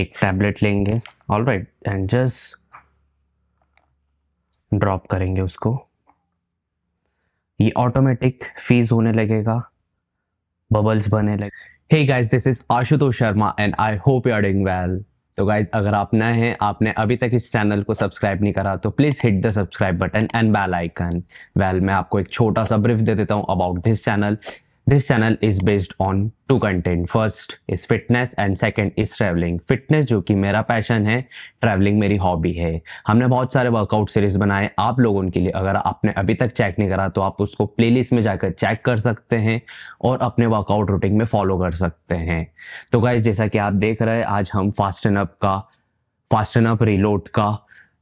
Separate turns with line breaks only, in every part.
एक टैबलेट लेंगे all right and just drop करेंगे उसको ये ऑटोमेटिक फीस होने लगेगा बबल्स बने लगे hey guys this is Ashutosh Sharma and I hope you are doing well तो गाइज अगर आप नए हैं आपने अभी तक इस चैनल को सब्सक्राइब नहीं करा तो please hit the subscribe button and bell icon well मैं आपको एक छोटा सा ब्रीफ दे देता हूँ about this channel This channel is based on two content. First is fitness and second is traveling. Fitness जो कि मेरा पैशन है ट्रैवलिंग मेरी हॉबी है हमने बहुत सारे वर्कआउट सीरीज बनाए आप लोगों के लिए अगर आपने अभी तक चेक नहीं करा तो आप उसको प्लेलिस्ट में जाकर चेक कर सकते हैं और अपने वर्कआउट रूटीन में फॉलो कर सकते हैं तो गाइज जैसा कि आप देख रहे हैं आज हम फास्टन अप का फास्टन अप रिलोड का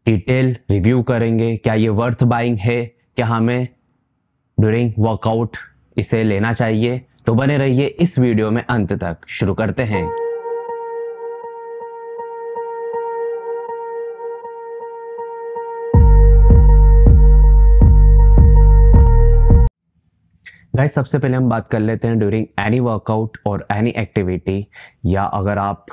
डिटेल रिव्यू करेंगे क्या ये वर्थ बाइंग है क्या हमें ड्यूरिंग वर्कआउट इसे लेना चाहिए तो बने रहिए इस वीडियो में अंत तक शुरू करते हैं गाइस सबसे पहले हम बात कर लेते हैं ड्यूरिंग एनी वर्कआउट और एनी एक्टिविटी या अगर आप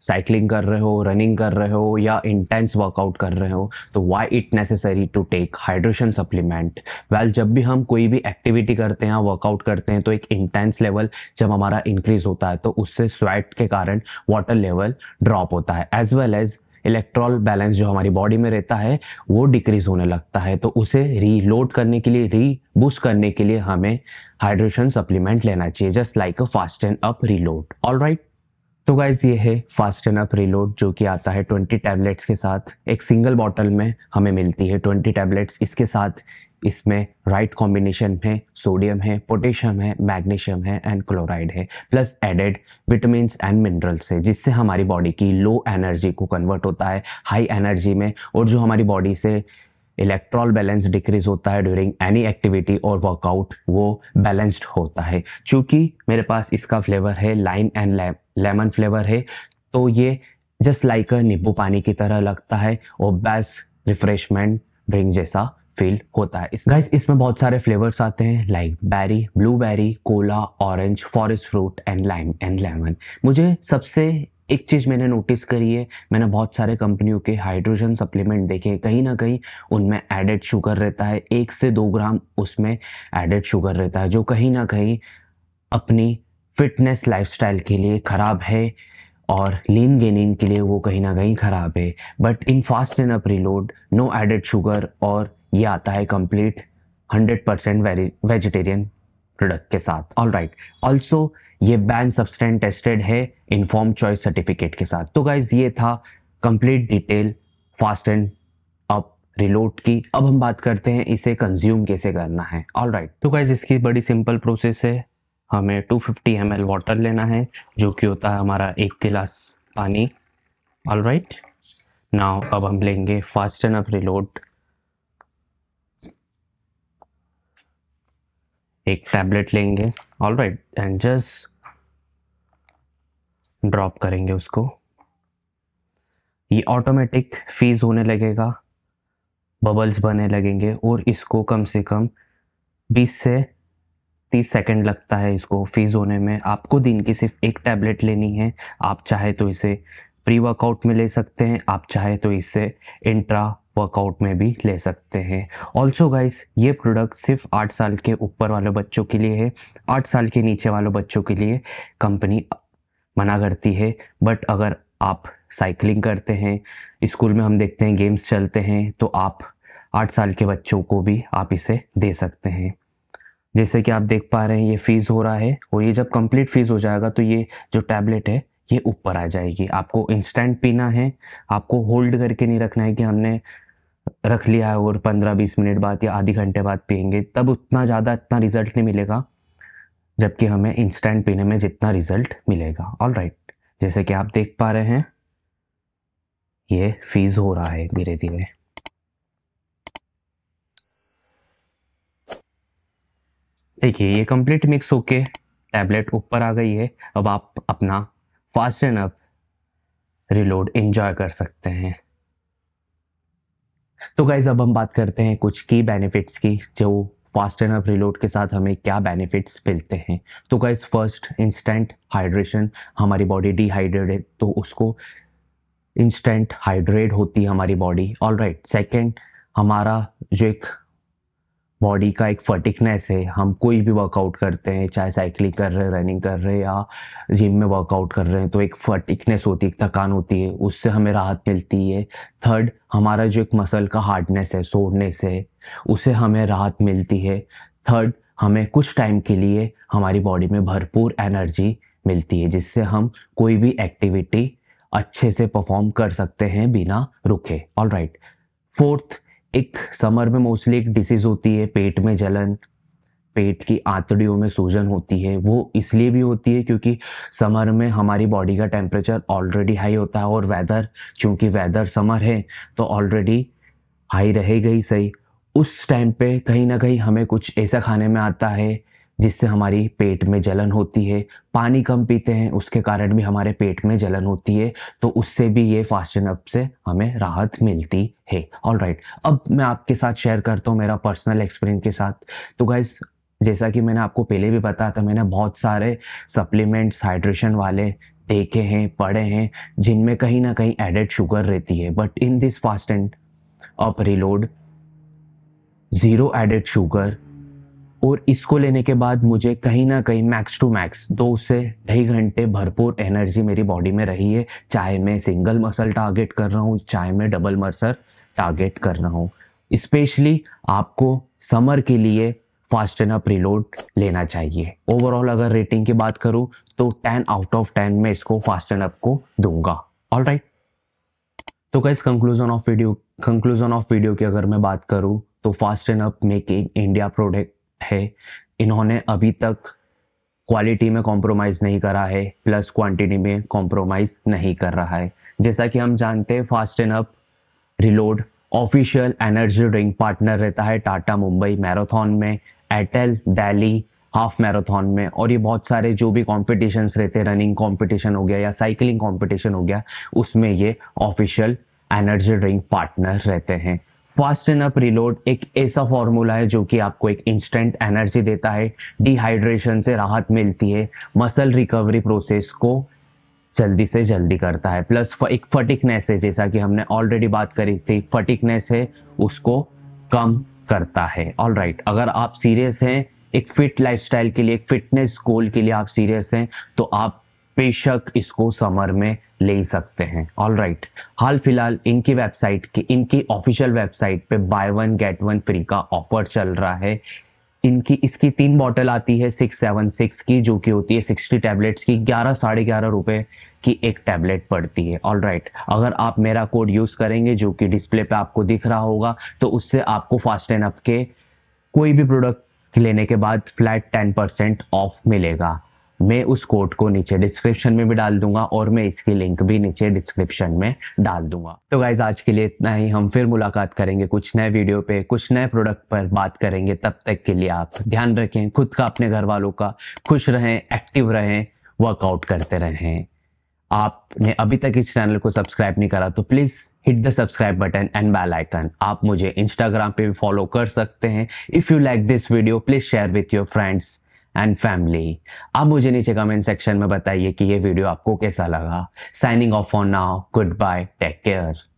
साइकिलिंग कर रहे हो रनिंग कर रहे हो या इंटेंस वर्कआउट कर रहे हो तो why it necessary to take hydration supplement well जब भी हम कोई भी एक्टिविटी करते हैं वर्कआउट करते हैं तो एक इंटेंस लेवल जब हमारा इंक्रीज होता है तो उससे स्वेट के कारण वाटर लेवल ड्रॉप होता है as well as electrolyte balance जो हमारी बॉडी में रहता है वो डिक्रीज होने लगता है तो उसे रीलोड करने के लिए री बूस्ट करने के लिए हमें हाइड्रेशन सप्लीमेंट लेना चाहिए just like a fast and up reload all right तो गाइज ये है फास्ट एनअप रिलोड जो कि आता है 20 टैबलेट्स के साथ एक सिंगल बॉटल में हमें मिलती है 20 टैबलेट्स इसके साथ इसमें राइट right कॉम्बिनेशन में सोडियम है पोटेशियम है मैग्नीशियम है एंड क्लोराइड है plus added vitamin and minerals है जिससे हमारी बॉडी की लो एनर्जी को कन्वर्ट होता है हाई एनर्जी में और जो हमारी बॉडी से इलेक्ट्रॉल बैलेंस डिक्रीज होता है ड्यूरिंग एनी एक्टिविटी और वर्कआउट वो बैलेंस्ड होता है चूँकि मेरे पास इसका फ्लेवर है लाइम एंड लेमन फ्लेवर है तो ये जस्ट लाइक नींबू पानी की तरह लगता है और बेस्ट रिफ्रेशमेंट ड्रिंक जैसा फील होता है गाइस इसमें बहुत सारे फ्लेवर्स आते हैं like berry blueberry cola orange forest fruit and lime and lemon मुझे सबसे एक चीज़ मैंने नोटिस करी है मैंने बहुत सारे कंपनियों के हाइड्रोजन सप्लीमेंट देखे कहीं ना कहीं उनमें एडेड शुगर रहता है एक से दो ग्राम उसमें एडेड शुगर रहता है जो कहीं ना कहीं अपनी फिटनेस लाइफस्टाइल के लिए ख़राब है और लीन गेनिंग के लिए वो कहीं ना कहीं ख़राब है but in fast and up reload no added sugar और ये आता है कंप्लीट 100% वेजिटेरियन प्रोडक्ट के साथ ऑल राइट ऑल्सो ये बैन सब्सटेंट टेस्टेड है इन्फॉर्म चॉइस सर्टिफिकेट के साथ तो गाइज ये था complete detail fast and up reload की अब हम बात करते हैं इसे कंज्यूम कैसे करना है ऑल राइट right. तो गाइज इसकी बड़ी सिंपल प्रोसेस है हमें 250 फिफ्टी एम वाटर लेना है जो कि होता है हमारा एक गिलास पानी ऑल राइट नाउ अब हम लेंगे फास्ट एंड अप रिलोड एक टैबलेट लेंगे all right and just drop करेंगे उसको ये ऑटोमेटिक फीस होने लगेगा बबल्स बनने लगेंगे और इसको कम से कम 20 से 30 सेकंड लगता है इसको फीज होने में आपको दिन की सिर्फ एक टैबलेट लेनी है आप चाहे तो इसे प्री वर्कआउट में ले सकते हैं आप चाहे तो इसे इंट्रा वर्कआउट में भी ले सकते हैं ऑल्सो गाइस ये प्रोडक्ट सिर्फ आठ साल के ऊपर वाले बच्चों के लिए है आठ साल के नीचे वाले बच्चों के लिए कंपनी मना करती है बट अगर आप साइकिलिंग करते हैं स्कूल में हम देखते हैं गेम्स चलते हैं तो आप आठ साल के बच्चों को भी आप इसे दे सकते हैं जैसे कि आप देख पा रहे हैं ये फ़ीस हो रहा है और ये जब कंप्लीट फ़ीस हो जाएगा तो ये जो टैबलेट है ये ऊपर आ जाएगी आपको इंस्टेंट पीना है आपको होल्ड करके नहीं रखना है कि हमने रख लिया है और पंद्रह बीस मिनट बाद या आधे घंटे बाद पियेंगे तब उतना ज़्यादा इतना रिजल्ट नहीं मिलेगा जबकि हमें इंस्टेंट पीने में जितना रिजल्ट मिलेगा ऑल राइट जैसे कि आप देख पा रहे हैं ये फीज हो रहा है धीरे धीरे देखिए ये कंप्लीट मिक्स होके टैबलेट ऊपर आ गई है अब आप अपना fast and up reload enjoy कर सकते हैं तो गाइज अब हम बात करते हैं कुछ की बेनिफिट्स की जो फास्ट एंड अप रिलोड के साथ हमें क्या बेनिफिट्स मिलते हैं तो गाइज फर्स्ट इंस्टेंट हाइड्रेशन हमारी बॉडी डिहाइड्रेट है तो उसको इंस्टेंट हाइड्रेट होती है हमारी बॉडी ऑल राइट सेकेंड हमारा जो एक बॉडी का एक फटिकनेस है हम कोई भी वर्कआउट करते हैं चाहे साइकिलिंग कर रहे हैं रनिंग कर रहे हैं या जिम में वर्कआउट कर रहे हैं तो एक फटिकनेस होती है थकान होती है उससे हमें राहत मिलती है थर्ड हमारा जो एक मसल का हार्डनेस है सोडने से उसे हमें राहत मिलती है थर्ड हमें कुछ टाइम के लिए हमारी बॉडी में भरपूर एनर्जी मिलती है जिससे हम कोई भी एक्टिविटी अच्छे से परफॉर्म कर सकते हैं बिना रुके ऑल राइट फोर्थ एक समर में मोस्टली एक डिसीज़ होती है पेट में जलन पेट की आंतड़ियों में सूजन होती है वो इसलिए भी होती है क्योंकि समर में हमारी बॉडी का टेम्परेचर ऑलरेडी हाई होता है और वेदर क्योंकि वेदर समर है तो ऑलरेडी हाई रहेगा ही सही उस टाइम पे कहीं ना कहीं हमें कुछ ऐसा खाने में आता है जिससे हमारी पेट में जलन होती है पानी कम पीते हैं उसके कारण भी हमारे पेट में जलन होती है तो उससे भी ये फास्टन अप से हमें राहत मिलती है ऑल राइट अब मैं आपके साथ शेयर करता हूँ मेरा पर्सनल एक्सपीरियंस के साथ तो गाइज जैसा कि मैंने आपको पहले भी बताया था मैंने बहुत सारे सप्लीमेंट्स हाइड्रेशन वाले देखे हैं पढ़े हैं जिनमें कहीं ना कहीं एडेड शुगर रहती है but in this fast and up reload zero added sugar और इसको लेने के बाद मुझे कहीं ना कहीं मैक्स टू मैक्स दो से ढाई घंटे भरपूर एनर्जी मेरी बॉडी में रही है चाहे मैं सिंगल मसल टारगेट कर रहा हूँ चाहे मैं डबल मसल टारगेट कर रहा हूँ स्पेशली आपको समर के लिए फास्ट एंड अप रिलोड लेना चाहिए ओवरऑल अगर रेटिंग की बात करूँ तो टेन आउट ऑफ टेन में इसको फास्ट एंड अप को दूंगा ऑल राइट right. तो कैसे conclusion of video conclusion of video की अगर मैं बात करूँ तो fast and up make in India product है इन्होंने अभी तक क्वालिटी में कॉम्प्रोमाइज़ नहीं करा है प्लस क्वांटिटी में कॉम्प्रोमाइज़ नहीं कर रहा है जैसा कि हम जानते हैं fast and up reload official energy drink partner रहता है टाटा मुंबई मैराथन में एयरटेल दिल्ली हाफ मैराथन में और ये बहुत सारे जो भी कॉम्पिटिशन्स रहते हैं रनिंग कॉम्पिटिशन हो गया या साइकिलिंग कॉम्पिटिशन हो गया उसमें ये ऑफिशियल एनर्जी ड्रिंक पार्टनर रहते हैं फास्ट एंड अप रिलोड एक ऐसा फॉर्मूला है जो कि आपको एक इंस्टेंट एनर्जी देता है डिहाइड्रेशन से राहत मिलती है मसल रिकवरी प्रोसेस को जल्दी से जल्दी करता है प्लस एक फटिकनेस है जैसा कि हमने ऑलरेडी बात करी थी फटिकनेस है उसको कम करता है ऑल राइट right, अगर आप सीरियस हैं एक फिट लाइफस्टाइल के लिए एक फिटनेस गोल के लिए आप सीरियस हैं तो आप बेशक इसको समर में ले सकते हैं ऑल राइट हाल फिलहाल इनकी वेबसाइट की इनकी ऑफिशियल वेबसाइट पे buy one get one free का ऑफर चल रहा है इनकी इसकी तीन बॉटल आती है सिक्स सेवन सिक्स की जो कि होती है सिक्सटी टैबलेट्स की ग्यारह साढ़े ग्यारह रुपये की एक टैबलेट पड़ती है ऑल राइट right. अगर आप मेरा कोड यूज़ करेंगे जो कि डिस्प्ले पे आपको दिख रहा होगा तो उससे आपको फास्ट एंड अप के कोई भी प्रोडक्ट लेने के बाद फ्लैट टेन परसेंट ऑफ मिलेगा मैं उस कोड को नीचे डिस्क्रिप्शन में भी डाल दूंगा और मैं इसकी लिंक भी नीचे डिस्क्रिप्शन में डाल दूंगा तो गाइज आज के लिए इतना ही हम फिर मुलाकात करेंगे कुछ नए वीडियो पे कुछ नए प्रोडक्ट पर बात करेंगे तब तक के लिए आप ध्यान रखें खुद का अपने घर वालों का खुश रहें एक्टिव रहें वर्कआउट करते रहें आपने अभी तक इस चैनल को सब्सक्राइब नहीं करा तो please hit the subscribe button and bell icon आप मुझे इंस्टाग्राम पे भी फॉलो कर सकते हैं if you like this video please share with your friends and family आप मुझे नीचे कमेंट सेक्शन में बताइए कि ये वीडियो आपको कैसा लगा signing off on now goodbye take care